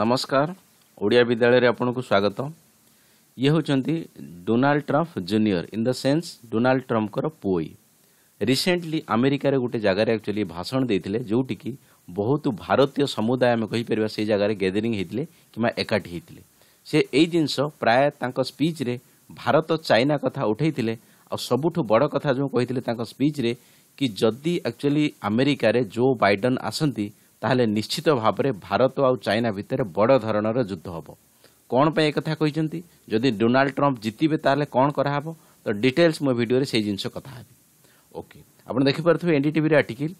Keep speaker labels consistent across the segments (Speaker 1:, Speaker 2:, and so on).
Speaker 1: ନମସ୍କାର ଓଡ଼ିଆ ବିଦ୍ୟାଳୟରେ ଆପଣଙ୍କୁ ସ୍ୱାଗତ ଇଏ ହେଉଛନ୍ତି Donald Trump junior in the sense Donald ଟ୍ରମ୍ପଙ୍କର ପୁଅଇ ରିସେଣ୍ଟଲି ଆମେରିକାରେ ଗୋଟେ ଜାଗାରେ ଆକ୍ଚୁଆଲି ଭାଷଣ ଦେଇଥିଲେ ଯେଉଁଠିକି ବହୁତ ଭାରତୀୟ ସମୁଦାୟ ଆମେ କହିପାରିବା ସେଇ ଜାଗାରେ ଗ୍ୟାଦେରିଂ ହେଇଥିଲେ କିମ୍ବା ଏକାଠି ହେଇଥିଲେ ସେ ଏଇ ଜିନିଷ ପ୍ରାୟ ତାଙ୍କ ସ୍ପିଚ୍ରେ ଭାରତ ଚାଇନା କଥା ଉଠାଇଥିଲେ ଆଉ ସବୁଠୁ ବଡ଼ କଥା ଯେଉଁ କହିଥିଲେ ତାଙ୍କ ସ୍ପିଚ୍ରେ କି ଯଦି ଆକ୍ଚୁଆଲି ଆମେରିକାରେ ଜୋ ବାଇଡେନ୍ ଆସନ୍ତି ତାହେଲେ ନିଶ୍ଚିତ ଭାବରେ ଭାରତ ଆଉ ଚାଇନା ଭିତରେ ବଡ଼ ଧରଣର ଯୁଦ୍ଧ ହେବ କ'ଣ ପାଇଁ ଏକଥା କହିଛନ୍ତି ଯଦି ଡୋନାଲ୍ଡ ଟ୍ରମ୍ପ ଜିତିବେ ତାହେଲେ କ'ଣ କରାହେବ ତ ଡିଟେଲ୍ସ ମୋ ଭିଡ଼ିଓରେ ସେଇ ଜିନିଷ କଥା ହେବି ଓକେ ଆପଣ ଦେଖିପାରୁଥିବେ ଏନ୍ଡିଟିଭିରେ article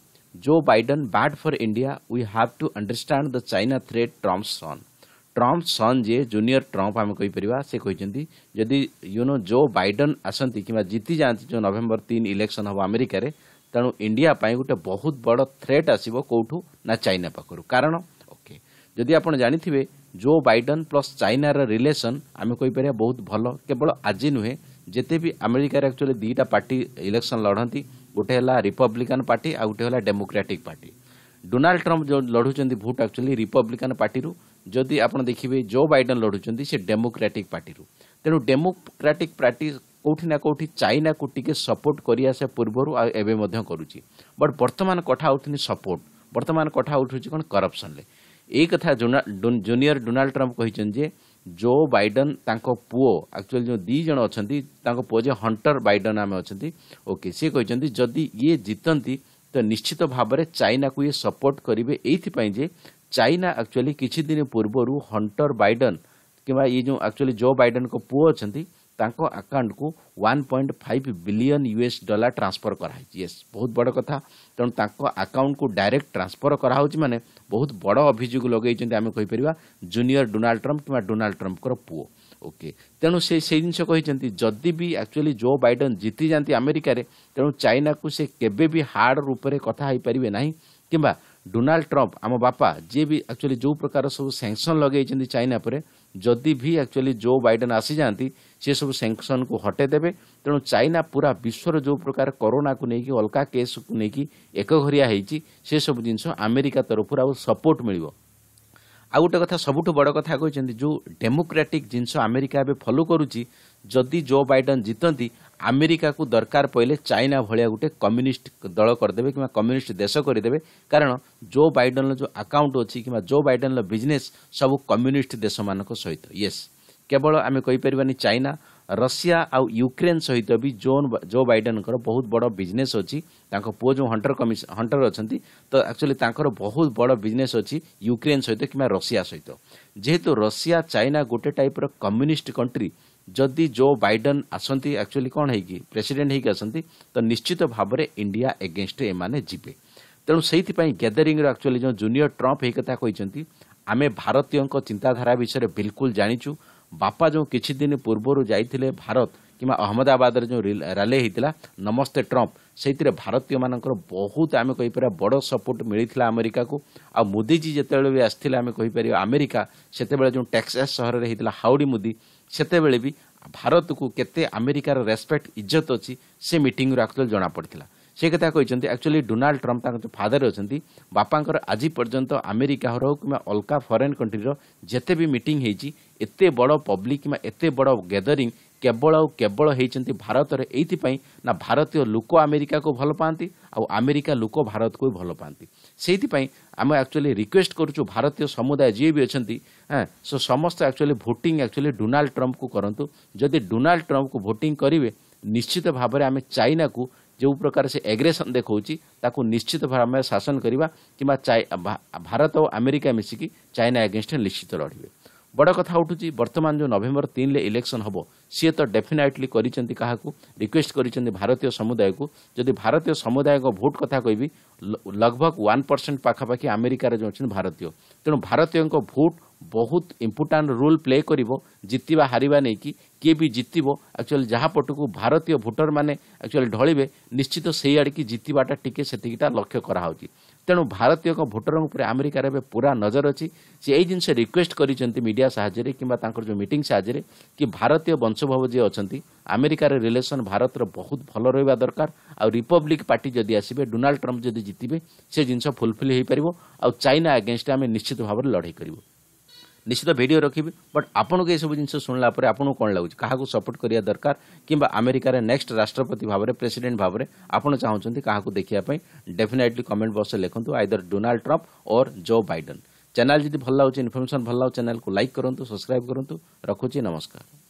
Speaker 1: Joe Biden bad for India we have to understand the China threat Trump son Trump son ଯିଏ ଜୁନିୟର ଟ୍ରମ୍ପ ଆମେ କହିପାରିବା ସେ କହିଛନ୍ତି ଯଦି ୟୁନୋ ଜୋ ବାଇଡେନ୍ ଆସନ୍ତି କିମ୍ବା ଜିତି ଯାଆନ୍ତି ଯେଉଁ ନଭେମ୍ବର ତିନି ଇଲେକ୍ସନ୍ ହେବ ଆମେରିକାରେ ତେଣୁ ଇଣ୍ଡିଆ ପାଇଁ ଗୋଟେ ବହୁତ ବଡ଼ ଥ୍ରେଟ୍ ଆସିବ କେଉଁଠୁ ନା ଚାଇନା ପାଖରୁ କାରଣ ଓକେ ଯଦି ଆପଣ ଜାଣିଥିବେ ଜୋ ବାଇଡେନ୍ ପ୍ଲସ୍ ଚାଇନାର ରିଲେସନ୍ ଆମେ କହିପାରିବା ବହୁତ ଭଲ କେବଳ ଆଜି ନୁହେଁ ଯେତେ ବି ଆମେରିକାରେ ଆକ୍ଚୁଆଲି ଦୁଇଟା ପାର୍ଟି ଇଲେକ୍ସନ୍ ଲଢ଼ନ୍ତି ଗୋଟେ ହେଲା ରିପବ୍ଲିକାନ୍ ପାର୍ଟି ଆଉ ଗୋଟେ ହେଲା ଡେମୋକ୍ରାଟିକ୍ ପାର୍ଟି ଡୋନାଲ୍ଡ ଟ୍ରମ୍ପ ଯେଉଁ ଲଢ଼ୁଛନ୍ତି ଭୋଟ୍ ଆକ୍ଚୁଆଲି ରିପବ୍ଲିକାନ୍ ପାର୍ଟିରୁ ଯଦି ଆପଣ ଦେଖିବେ ଜୋ ବାଇଡେନ୍ ଲଢ଼ୁଛନ୍ତି ସେ ଡେମୋକ୍ରାଟିକ୍ ପାର୍ଟିରୁ ତେଣୁ ଡେମୋକ୍ରାଟିକ୍ ପାର୍ଟି କେଉଁଠି ନା କେଉଁଠି ଚାଇନାକୁ ଟିକେ ସପୋର୍ଟ କରିଆସିବା ପୂର୍ବରୁ ଆଉ ଏବେ ମଧ୍ୟ କରୁଛି ବଟ୍ ବର୍ତ୍ତମାନ କଥା ହେଉଛନ୍ତି ସପୋର୍ଟ ବର୍ତ୍ତମାନ କଥା ଉଠୁଛି କ'ଣ କରପ୍ସନ୍ରେ ଏଇ କଥା ଜୁନିୟର ଡୋନାଲ୍ଡ ଟ୍ରମ୍ପ କହିଛନ୍ତି ଯେ ଜୋ ବାଇଡେନ୍ ତାଙ୍କ ପୁଅ ଆକ୍ଚୁଆଲି ଯେଉଁ ଦୁଇ ଜଣ ଅଛନ୍ତି ତାଙ୍କ ପୁଅ ଯେ ହଣ୍ଟର ବାଇଡେନ୍ ଆମେ ଅଛନ୍ତି ଓକେ ସିଏ କହିଛନ୍ତି ଯଦି ଇଏ ଜିତନ୍ତି ତ ନିଶ୍ଚିତ ଭାବରେ ଚାଇନାକୁ ଇଏ ସପୋର୍ଟ କରିବେ ଏଇଥିପାଇଁ ଯେ ଚାଇନା ଆକ୍ଚୁଆଲି କିଛି ଦିନ ପୂର୍ବରୁ ହଣ୍ଟର ବାଇଡେନ୍ କିମ୍ବା ଇଏ ଯେଉଁ ଆକ୍ଚୁଆଲି ଜୋ ବାଇଡେନ୍ଙ୍କ ପୁଅ ଅଛନ୍ତି ତାଙ୍କ ଆକାଉଣ୍ଟକୁ one point five billion US dollar transfer କରାହେଇଛି ୟେସ୍ ବହୁତ ବଡ଼ କଥା ତେଣୁ ତାଙ୍କ ଆକାଉଣ୍ଟକୁ ଡାଇରେକ୍ଟ ଟ୍ରାନ୍ସଫର କରାହେଉଛି ମାନେ ବହୁତ ବଡ଼ ଅଭିଯୋଗ ଲଗେଇଛନ୍ତି ଆମେ କହିପାରିବା ଜୁନିୟର ଡୋନାଲ୍ଡ ଟ୍ରମ୍ପ କିମ୍ବା ଡୋନାଲ୍ଡ ଟ୍ରମ୍ପଙ୍କର ପୁଅ ଓକେ ତେଣୁ ସେ ସେଇ ଜିନିଷ କହିଛନ୍ତି ଯଦି ବି ଆକ୍ଚୁଆଲି ଜୋ ବାଇଡେନ୍ ଜିତିଯାଆନ୍ତି ଆମେରିକାରେ ତେଣୁ ଚାଇନାକୁ ସେ କେବେ ବି ହାର୍ଡ ରୂପରେ କଥା ହେଇପାରିବେ ନାହିଁ କିମ୍ବା ଡୋନାଲ୍ଡ ଟ୍ରମ୍ପ ଆମ ବାପା ଯିଏ ବି ଆକ୍ଚୁଆଲି ଯେଉଁ ପ୍ରକାର ସବୁ ସ୍ୟାଙ୍କସନ୍ ଲଗାଇଛନ୍ତି ଚାଇନା ପରେ ଯଦି ବି ଆକ୍ଚୁଆଲି ଜୋ ବାଇଡେନ୍ ଆସିଯାଆନ୍ତି ସେ ସବୁ ହଟାଇ ଦେବେ ତେଣୁ ଚାଇନା ପୁରା ବିଶ୍ୱର ଯେଉଁ ପ୍ରକାର କରୋନାକୁ ନେଇକି ଅଲଗା କେସ୍କୁ ନେଇକି ଏକଘରିଆ ହୋଇଛି ସେସବୁ ଜିନିଷ ଆମେରିକା ତରଫରୁ ଆଉ ସପୋର୍ଟ ମିଳିବ ଆଉ ଗୋଟେ କଥା ସବୁଠୁ ବଡ଼ କଥା କହିଛନ୍ତି ଯେଉଁ ଡେମୋକ୍ରାଟିକ୍ ଜିନିଷ ଆମେରିକା ଏବେ ଫଲୋ କରୁଛି ଯଦି ଜୋ ବାଇଡେନ୍ ଜିତନ୍ତି ଆମେରିକାକୁ ଦରକାର ପଡ଼ିଲେ ଚାଇନା ଭଳିଆ ଗୋଟେ କମ୍ୟୁନିଷ୍ଟ ଦଳ କରିଦେବେ କିମ୍ବା କମ୍ୟୁନିଷ୍ଟ ଦେଶ କରିଦେବେ କାରଣ ଜୋ ବାଇଡେନ୍ର ଯେଉଁ ଆକାଉଣ୍ଟ ଅଛି କିମ୍ବା ଜୋ ବାଇଡେନ୍ର ବିଜନେସ୍ ସବୁ କମ୍ୟୁନିଷ୍ଟ ଦେଶମାନଙ୍କ ସହିତ ୟେସ୍ କେବଳ ଆମେ କହିପାରିବାନି ଚାଇନା ରଷିଆ ଆଉ ୟୁକ୍ରେନ୍ ସହିତ ବି ଜୋ ଜୋ ବାଇଡେନ୍ଙ୍କର ବହୁତ ବଡ଼ ବିଜନେସ୍ ଅଛି ତାଙ୍କ ପୁଅ ଯେଉଁ ହଣ୍ଟର କମିଶନ ହଣ୍ଟର ଅଛନ୍ତି ତ ଆକ୍ଚୁଆଲି ତାଙ୍କର ବହୁତ ବଡ଼ ବିଜନେସ୍ ଅଛି ୟୁକ୍ରେନ୍ ସହିତ କିମ୍ବା ରଷିଆ ସହିତ ଯେହେତୁ ରଷିଆ ଚାଇନା ଗୋଟେ ଟାଇପ୍ର କମ୍ୟୁନିଷ୍ଟ କଣ୍ଟ୍ରି ଯଦି ଜୋ ବାଇଡେନ୍ ଆସନ୍ତି ଆକ୍ଚୁଆଲି କ'ଣ ହେଇକି ପ୍ରେସିଡେଣ୍ଟ ହେଇକି ଆସନ୍ତି ତ ନିଶ୍ଚିତ ଭାବରେ ଇଣ୍ଡିଆ ଏଗେନଷ୍ଟରେ ଏମାନେ ଯିବେ ତେଣୁ ସେଇଥିପାଇଁ ଗ୍ୟାଦରିଂର ଆକ୍ଚୁଆଲି ଯେଉଁ ଜୁନିୟର ଟ୍ରମ୍ପ ଏହି କଥା କହିଛନ୍ତି ଆମେ ଭାରତୀୟଙ୍କ ଚିନ୍ତାଧାରା ବିଷୟରେ ବିଲକୁଲ ଜାଣିଛୁ ବାପା ଯେଉଁ କିଛି ଦିନ ପୂର୍ବରୁ ଯାଇଥିଲେ ଭାରତ କିମ୍ବା ଅହମ୍ମଦାବାଦରେ ଯେଉଁ ରାଲି ହେଇଥିଲା ନମସ୍ତେ ଟ୍ରମ୍ପ ସେଇଥିରେ ଭାରତୀୟମାନଙ୍କର ବହୁତ ଆମେ କହିପାରିବା ବଡ଼ ସପୋର୍ଟ ମିଳିଥିଲା ଆମେରିକାକୁ ଆଉ ମୋଦିଜୀ ଯେତେବେଳେ ବି ଆସିଥିଲେ ଆମେ କହିପାରିବା ଆମେରିକା ସେତେବେଳେ ଯେଉଁ ଟେକ୍ସାସ୍ ସହରରେ ହେଇଥିଲା ହାଉଡ଼ି ମୋଦି ସେତେବେଳେ ବି ଭାରତକୁ କେତେ ଆମେରିକାର ରେସ୍ପେକ୍ଟ ଇଜ୍ଜତ ଅଛି ସେ ମିଟିଂରୁ ଆକ୍ଚୁଆଲି ଜଣାପଡ଼ିଥିଲା ସେ କଥା କହିଛନ୍ତି ଆକ୍ଚୁଆଲି ଡୋନାଲ୍ଡ ଟ୍ରମ୍ପ ତାଙ୍କ ଯେଉଁ ଫାଦର ଅଛନ୍ତି ବାପାଙ୍କର ଆଜି ପର୍ଯ୍ୟନ୍ତ ଆମେରିକା ଆମେରିକାର ହେଉ କିମ୍ବା ଅଲଗା ଫରେନ୍ କଣ୍ଟ୍ରିର ଯେତେ ବି ମିଟିଂ ହେଇଛି ଏତେ ବଡ଼ ପବ୍ଲିକ୍ କିମ୍ବା ଏତେ ବଡ଼ ଗ୍ୟାଦରିଂ କେବଳ ଆଉ କେବଳ ହେଇଛନ୍ତି ଭାରତରେ ଏଇଥିପାଇଁ ନା ଭାରତୀୟ ଲୋକ ଆମେରିକାକୁ ଭଲ ପାଆନ୍ତି ଆଉ ଆମେରିକା ଲୋକ ଭାରତକୁ ବି ଭଲ ପାଆନ୍ତି ସେଇଥିପାଇଁ ଆମେ ଆକ୍ଚୁଆଲି ରିକ୍ୱେଷ୍ଟ କରୁଛୁ ଭାରତୀୟ ସମୁଦାୟ ଯିଏ ବି ଅଛନ୍ତି ହଁ ସେ ସମସ୍ତେ ଆକ୍ଚୁଆଲି ଭୋଟିଂ ଆକ୍ଚୁଆଲି ଡୋନାଲ୍ଡ ଟ୍ରମ୍ପକୁ କରନ୍ତୁ ଯଦି ଡୋନାଲ୍ଡ ଟ୍ରମ୍ପକୁ ଭୋଟିଂ କରିବେ ନିଶ୍ଚିତ ଭାବରେ ଆମେ ଚାଇନାକୁ ଯେଉଁ ପ୍ରକାର ସେ ଏଗ୍ରେସନ୍ ଦେଖାଉଛି ତାକୁ ନିଶ୍ଚିତ ଭାବେ ଆମେ ଶାସନ କରିବା କିମ୍ବା ଭାରତ ଓ ଆମେରିକା ମିଶିକି ଚାଇନା ଏଗେନଷ୍ଟ ନିଶ୍ଚିତ ଲଢ଼ିବେ ବଡ଼ କଥା ଉଠୁଛି ବର୍ତ୍ତମାନ ଯେଉଁ ନଭେମ୍ବର ତିନିରେ ଇଲେକ୍ସନ୍ ହେବ ସିଏ ତ ଡେଫିନେଟ୍ଲି କରିଛନ୍ତି କାହାକୁ ରିକ୍ୱେଷ୍ଟ କରିଛନ୍ତି ଭାରତୀୟ ସମୁଦାୟକୁ ଯଦି ଭାରତୀୟ ସମୁଦାୟଙ୍କ ଭୋଟ୍ କଥା କହିବି ଲଗଭଗ ୱାନ୍ ପରସେଣ୍ଟ ପାଖାପାଖି ଆମେରିକାରେ ଯେଉଁ ଅଛନ୍ତି ଭାରତୀୟ ତେଣୁ ଭାରତୀୟଙ୍କ ଭୋଟ୍ ବହୁତ ଇମ୍ପୋର୍ଟାଣ୍ଟ ରୋଲ୍ ପ୍ଲେ କରିବ ଜିତିବା ହାରିବା ନେଇକି କିଏ ବି ଜିତିବ ଆକ୍ଚୁଆଲି ଯାହା ପଟକୁ ଭାରତୀୟ ଭୋଟରମାନେ ଆକ୍ଚୁଆଲି ଢଳିବେ ନିଶ୍ଚିତ ସେଇ ଆଡ଼ିକି ଜିତିବାଟା ଟିକେ ସେତିକିଟା ଲକ୍ଷ୍ୟ କରାହେଉଛି ତେଣୁ ଭାରତୀୟଙ୍କ ଭୋଟରଙ୍କ ଉପରେ ଆମେରିକାରେ ଏବେ ପୁରା ନଜର ଅଛି ସେ ଏଇ ଜିନିଷ ରିକ୍ୱେଷ୍ଟ କରିଛନ୍ତି ମିଡ଼ିଆ ସାହାଯ୍ୟରେ କିମ୍ବା ତାଙ୍କର ଯେଉଁ ମିଟିଂ ସାହାଯ୍ୟରେ କି ଭାରତୀୟ ବଂଶଭବ ଯିଏ ଅଛନ୍ତି ଆମେରିକାରେ ରିଲେସନ୍ ଭାରତର ବହୁତ ଭଲ ରହିବା ଦରକାର ଆଉ ରିପବ୍ଲିକ୍ ପାର୍ଟି ଯଦି ଆସିବେ ଡୋନାଲ୍ଡ ଟ୍ରମ୍ପ ଯଦି ଜିତିବେ ସେ ଜିନିଷ ଫୁଲଫିଲ୍ ହୋଇପାରିବ ଆଉ ଚାଇନା ଆଗେନଷ୍ଟ ଆମେ ନିଶ୍ଚିତ ଭାବରେ ଲଢ଼େଇ କରିବୁ निश्चित भिड रखी बट आपन को यह सब जिन शुणापुर आपको कौन लगुच क्या सपोर्ट करा दरकार कि आमेरिका नेक्स्ट राष्ट्रपति भाव में प्रेसीडेट भाव में आपड़ चाहते क्या देखा डेफिनेटली कमेंट बक्स में लिखुद आईदर डोनाल्ड ट्रंप और जो बैडेन चैनल जब भल लगे इनफर्मेशन भल लगे चैनल को लाइक करूँ सब्सक्राइब करूँ रखुच्छी नमस्कार